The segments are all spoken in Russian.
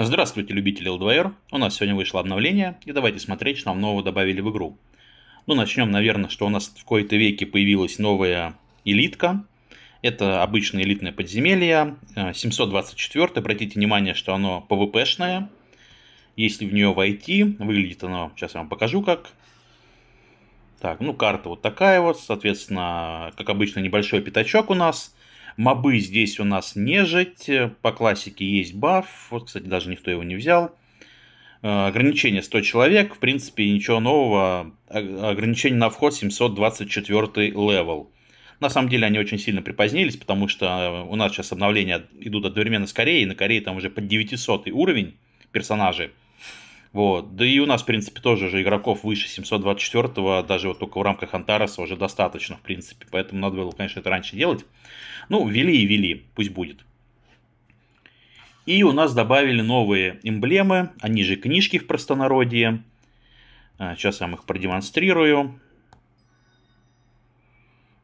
Здравствуйте, любители L2R! У нас сегодня вышло обновление, и давайте смотреть, что нам нового добавили в игру. Ну, начнем, наверное, что у нас в какой то веке появилась новая элитка. Это обычное элитное подземелье, 724, э, обратите внимание, что оно PvP-шное. Если в нее войти, выглядит оно, сейчас я вам покажу как. Так, ну карта вот такая вот, соответственно, как обычно, небольшой пятачок у нас – Мобы здесь у нас нежить. По классике есть баф. Вот, кстати, даже никто его не взял. Э, ограничение 100 человек. В принципе, ничего нового. Ограничение на вход 724 левел. На самом деле они очень сильно припозднились, потому что э, у нас сейчас обновления идут одновременно с Кореей. На Корее там уже под 900 уровень персонажей. Вот. Да и у нас, в принципе, тоже же игроков выше 724-го, даже вот только в рамках Антараса уже достаточно, в принципе. Поэтому надо было, конечно, это раньше делать. Ну, вели и вели, пусть будет. И у нас добавили новые эмблемы, они а же книжки в простонародье. А, сейчас я вам их продемонстрирую.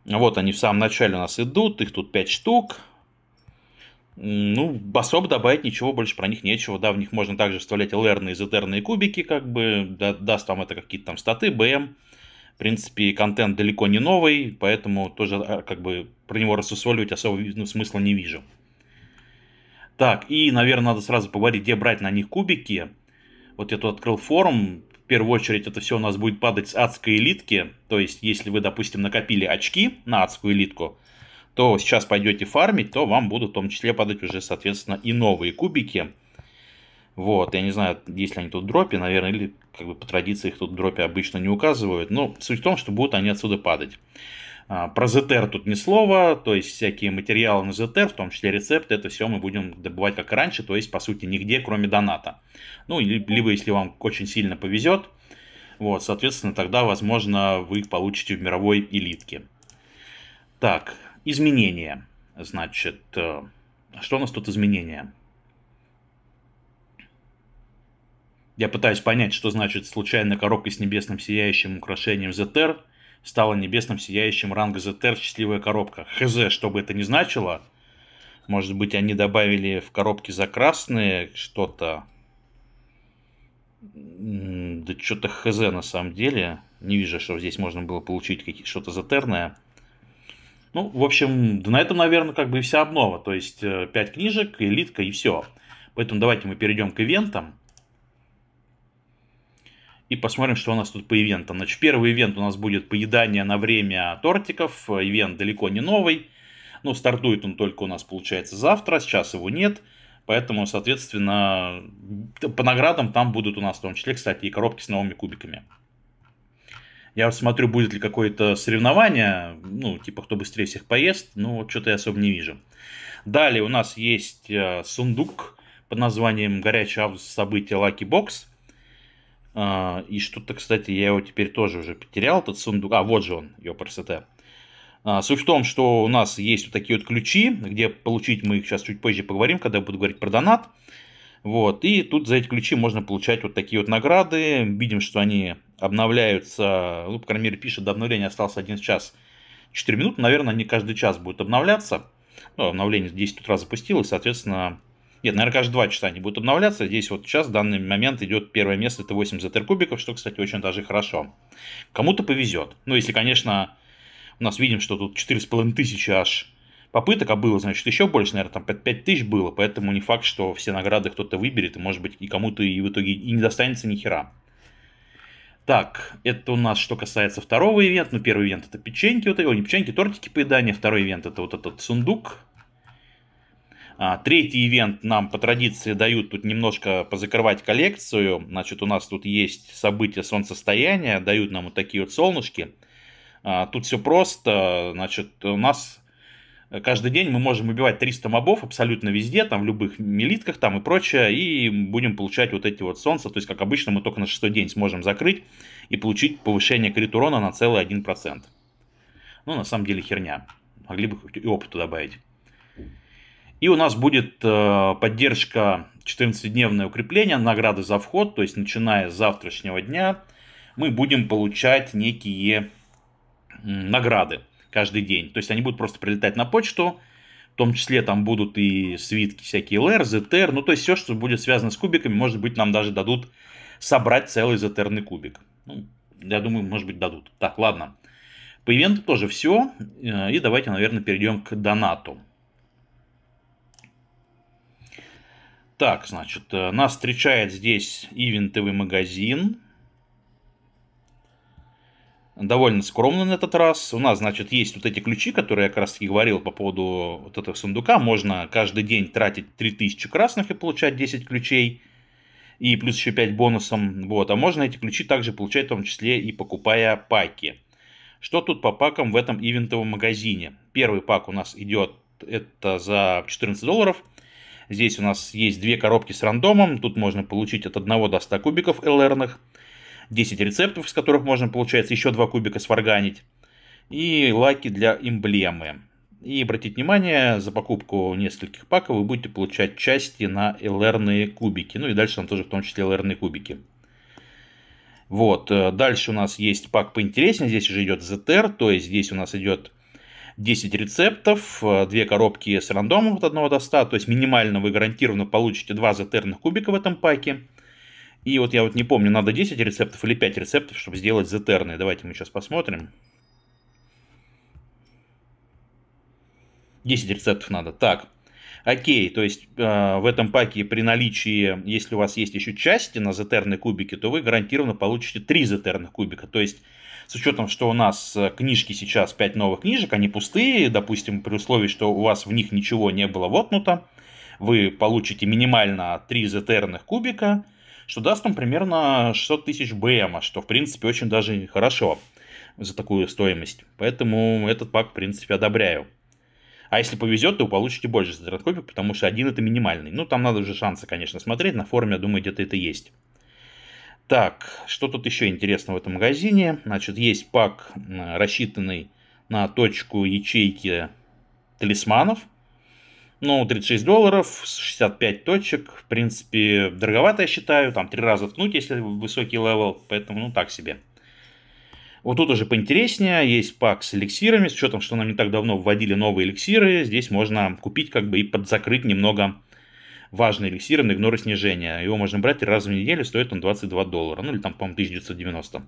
Вот они в самом начале у нас идут, их тут 5 штук. Ну, особо добавить ничего больше про них нечего. Да, в них можно также вставлять LR и ZR кубики, как бы, да, даст вам это какие-то там статы, БМ. В принципе, контент далеко не новый, поэтому тоже а, как бы про него рассусоливать особо ну, смысла не вижу. Так, и, наверное, надо сразу поговорить, где брать на них кубики. Вот я тут открыл форум. В первую очередь это все у нас будет падать с адской элитки. То есть, если вы, допустим, накопили очки на адскую элитку, то сейчас пойдете фармить, то вам будут в том числе падать уже, соответственно, и новые кубики. Вот, я не знаю, есть ли они тут в дропе, наверное, или как бы по традиции их тут в дропе обычно не указывают. Но суть в том, что будут они отсюда падать. А, про ZTR тут ни слова, то есть всякие материалы на ZTR, в том числе рецепты, это все мы будем добывать как раньше, то есть по сути нигде, кроме доната. Ну, либо если вам очень сильно повезет, вот, соответственно, тогда, возможно, вы их получите в мировой элитке. Так, Изменения. Значит, э, что у нас тут изменения? Я пытаюсь понять, что значит случайная коробка с небесным сияющим украшением ZTR стала небесным сияющим ранга ZTR счастливая коробка. Хз, что бы это ни значило. Может быть, они добавили в коробки за красные что-то. Да что-то хз на самом деле. Не вижу, что здесь можно было получить что-то затерное. Ну, в общем, да на этом, наверное, как бы и вся обнова. То есть, 5 э, книжек, элитка и все. Поэтому давайте мы перейдем к ивентам. И посмотрим, что у нас тут по ивентам. Значит, первый ивент у нас будет поедание на время тортиков. Ивент далеко не новый. Ну, стартует он только у нас, получается, завтра. Сейчас его нет. Поэтому, соответственно, по наградам там будут у нас в том числе, кстати, и коробки с новыми кубиками. Я смотрю, будет ли какое-то соревнование, ну, типа, кто быстрее всех поест, но ну, вот что-то я особо не вижу. Далее у нас есть э, сундук под названием «Горячее август событие Lucky Box». И что-то, кстати, я его теперь тоже уже потерял, этот сундук. А, вот же он, ёпрст. А, суть в том, что у нас есть вот такие вот ключи, где получить мы их сейчас чуть позже поговорим, когда я буду говорить про донат. Вот. И тут за эти ключи можно получать вот такие вот награды. Видим, что они обновляются, ну, по крайней мере, пишет, до обновления остался 1 час 4 минуты. Наверное, они каждый час будут обновляться. Ну, обновление здесь утра запустилось, соответственно... Нет, наверное, каждые 2 часа они будут обновляться. Здесь вот сейчас в данный момент идет первое место, это 80 кубиков, что, кстати, очень даже хорошо. Кому-то повезет. Ну, если, конечно, у нас видим, что тут тысячи аж попыток, а было, значит, еще больше, наверное, там 5 тысяч было, поэтому не факт, что все награды кто-то выберет, и, может быть, и кому-то и в итоге и не достанется ни хера. Так, это у нас что касается второго ивента. Ну, первый ивент это печеньки, вот, ой, не печеньки, тортики поедания. Второй ивент это вот этот сундук. А, третий ивент нам по традиции дают тут немножко позакрывать коллекцию. Значит, у нас тут есть события солнцестояния, дают нам вот такие вот солнышки. А, тут все просто, значит, у нас Э, каждый день мы можем убивать 300 мобов абсолютно везде, там в любых милитках там и прочее, и будем получать вот эти вот солнца, то есть как обычно мы только на шестой день сможем закрыть и получить повышение крит урона на целый 1%. Ну, на самом деле херня. Могли бы и опыту добавить. И у нас будет э, поддержка 14-дневное укрепление, награды за вход, то есть начиная с завтрашнего дня мы будем получать некие награды каждый день. То есть они будут просто прилетать на почту, в том числе там будут и свитки всякие LR, ZTR, ну то есть все, что будет связано с кубиками, может быть нам даже дадут собрать целый ZTR кубик. Ну, я думаю, может быть дадут. Так, ладно. По ивенту тоже все. Э, и давайте, наверное, перейдем к донату. Так, значит, э, нас встречает здесь ивентовый магазин довольно скромно на этот раз. У нас, значит, есть вот эти ключи, которые я как раз таки говорил по поводу вот этого сундука. Можно каждый день тратить 3000 красных и получать 10 ключей. И плюс еще 5 бонусом. Вот. А можно эти ключи также получать в том числе и покупая паки. Что тут по пакам в этом ивентовом магазине? Первый пак у нас идет это за 14 долларов. Здесь у нас есть две коробки с рандомом. Тут можно получить от 1 до 100 кубиков ЛРных. ных 10 рецептов, из которых можно, получается, еще 2 кубика сварганить. И лаки для эмблемы. И обратите внимание, за покупку нескольких паков вы будете получать части на LR-ные кубики. Ну и дальше там тоже в том числе LR-ные кубики. Вот, э, дальше у нас есть пак поинтереснее, здесь уже идет ZTR, то есть здесь у нас идет 10 рецептов, 2 э, коробки с рандомом от 1 до 100, то есть минимально вы гарантированно получите 2 ZTR-ных кубика в этом паке. И вот я вот не помню, надо 10 рецептов или 5 рецептов, чтобы сделать зетерны. Давайте мы сейчас посмотрим. 10 рецептов надо. Так, окей, то есть э, в этом паке при наличии, если у вас есть еще части на зетерные кубики, то вы гарантированно получите 3 зетерных кубика. То есть с учетом, что у нас э, книжки сейчас 5 новых книжек, они пустые, допустим, при условии, что у вас в них ничего не было вотнуто, вы получите минимально 3 зетерных кубика, что даст он примерно 600 тысяч БМ, что в принципе очень даже хорошо за такую стоимость. Поэтому этот пак в принципе одобряю. А если повезет, то вы получите больше за этот потому что один это минимальный. Ну, там надо уже шансы, конечно, смотреть. На форуме, я думаю, где-то это есть. Так, что тут еще интересно в этом магазине? Значит, есть пак, э, рассчитанный на точку ячейки талисманов – ну, 36 долларов, 65 точек, в принципе, дороговато я считаю, там три раза ткнуть, если высокий левел, поэтому, ну, так себе. Вот тут уже поинтереснее, есть пак с эликсирами, с учетом, что нам не так давно вводили новые эликсиры, здесь можно купить как бы и подзакрыть немного важный эликсир на игноры снижения. Его можно брать три раза в неделю, стоит он 22 доллара, ну или там, по-моему, 1990.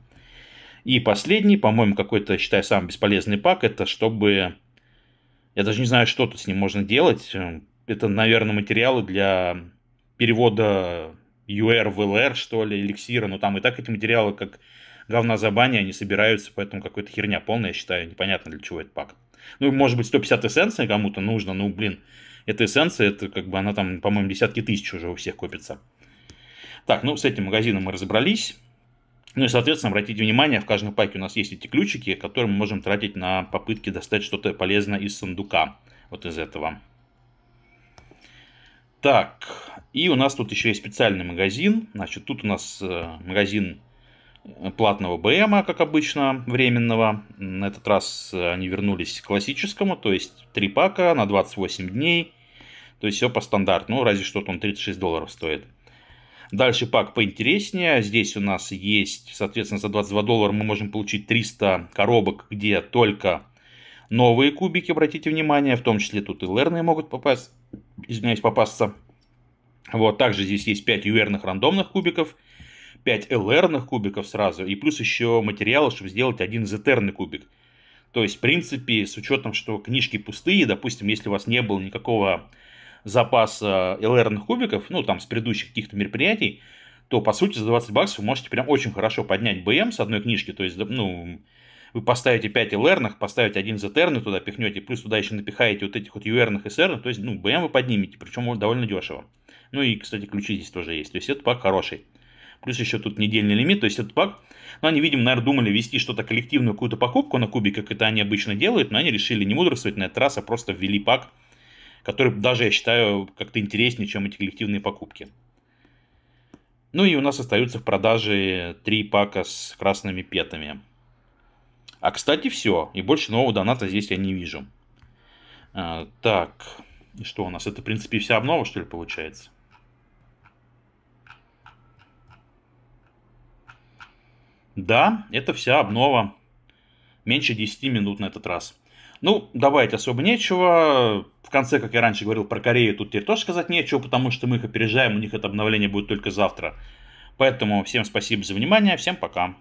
И последний, по-моему, какой-то, считаю, самый бесполезный пак, это чтобы я даже не знаю, что тут с ним можно делать. Эм, это, наверное, материалы для перевода UR в LR, что ли, эликсира. Но там и так эти материалы, как говна за бани, они собираются, поэтому какая-то херня полная, я считаю. Непонятно, для чего этот пак. Ну, может быть, 150 эссенций кому-то нужно, ну, блин. Эта эссенция, это как бы она там, по-моему, десятки тысяч уже у всех копится. Так, ну, с этим магазином мы разобрались. Ну и, соответственно, обратите внимание, в каждом паке у нас есть эти ключики, которые мы можем тратить на попытки достать что-то полезное из сундука, вот из этого. Так, и у нас тут еще есть специальный магазин. Значит, тут у нас э, магазин э, платного БМа, как обычно, временного. На этот раз э, они вернулись к классическому, то есть 3 пака на 28 дней. То есть все по стандарту, ну разве что он 36 долларов стоит. Дальше пак поинтереснее. Здесь у нас есть, соответственно, за 22 доллара мы можем получить 300 коробок, где только новые кубики, обратите внимание. В том числе тут и лерные могут попасть, извиняюсь, попасться. Вот, также здесь есть 5 юверных рандомных кубиков, 5 ЛРных кубиков сразу, и плюс еще материалы, чтобы сделать один ZR кубик. То есть, в принципе, с учетом, что книжки пустые, допустим, если у вас не было никакого запас э, lr кубиков, ну, там, с предыдущих каких-то мероприятий, то, по сути, за 20 баксов вы можете прям очень хорошо поднять БМ с одной книжки, то есть, ну, вы поставите 5 LR, поставите один ZR туда пихнете, плюс туда еще напихаете вот этих вот UR и SR, то есть, ну, БМ вы поднимете, причем довольно дешево. Ну и, кстати, ключи здесь тоже есть, то есть этот пак хороший. Плюс еще тут недельный лимит, то есть этот пак, ну, они, видимо, наверное, думали вести что-то коллективную какую-то покупку на кубе, как это они обычно делают, но они решили не мудрствовать на этот раз, а просто ввели пак который даже, я считаю, как-то интереснее, чем эти коллективные покупки. Ну и у нас остаются в продаже три пака с красными петами. А, кстати, все. И больше нового доната здесь я не вижу. А, так, и что у нас? Это, в принципе, вся обнова, что ли, получается? Да, это вся обнова. Меньше 10 минут на этот раз. Ну, добавить особо нечего. В конце, как я раньше говорил про Корею, тут теперь тоже сказать нечего, потому что мы их опережаем, у них это обновление будет только завтра. Поэтому всем спасибо за внимание, всем пока.